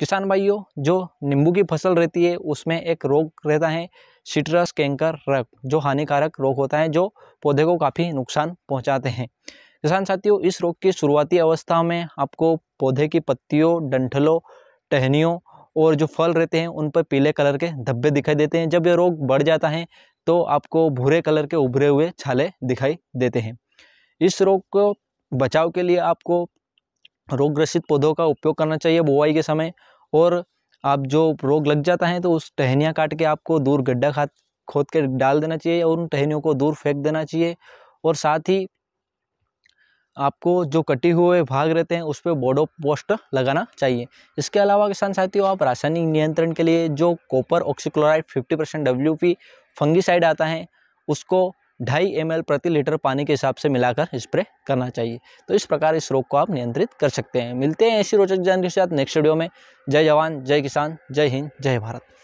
किसान भाइयों जो नींबू की फसल रहती है उसमें एक रोग रहता है सिट्रस कैंकर रग जो हानिकारक रोग होता है जो पौधे को काफ़ी नुकसान पहुंचाते हैं किसान साथियों इस रोग की शुरुआती अवस्था में आपको पौधे की पत्तियों डंठलों टहनियों और जो फल रहते हैं उन पर पीले कलर के धब्बे दिखाई देते हैं जब ये रोग बढ़ जाता है तो आपको भूरे कलर के उभरे हुए छाले दिखाई देते हैं इस रोग को बचाव के लिए आपको रोगग्रसित पौधों का उपयोग करना चाहिए बुआई के समय और आप जो रोग लग जाता है तो उस टहनियाँ काट के आपको दूर गड्ढा खाद खोद के डाल देना चाहिए और उन टहनियों को दूर फेंक देना चाहिए और साथ ही आपको जो कटे हुए भाग रहते हैं उस पर बोडो पोस्ट लगाना चाहिए इसके अलावा किसान साथियों आप रासायनिक नियंत्रण के लिए जो copper oxychloride 50 percent W fungicide आता है उसको ढाई एम प्रति लीटर पानी के हिसाब से मिलाकर स्प्रे करना चाहिए तो इस प्रकार इस रोग को आप नियंत्रित कर सकते हैं मिलते हैं ऐसी रोचक जानकारी के साथ नेक्स्ट वीडियो में जय जवान जय किसान जय हिंद जय भारत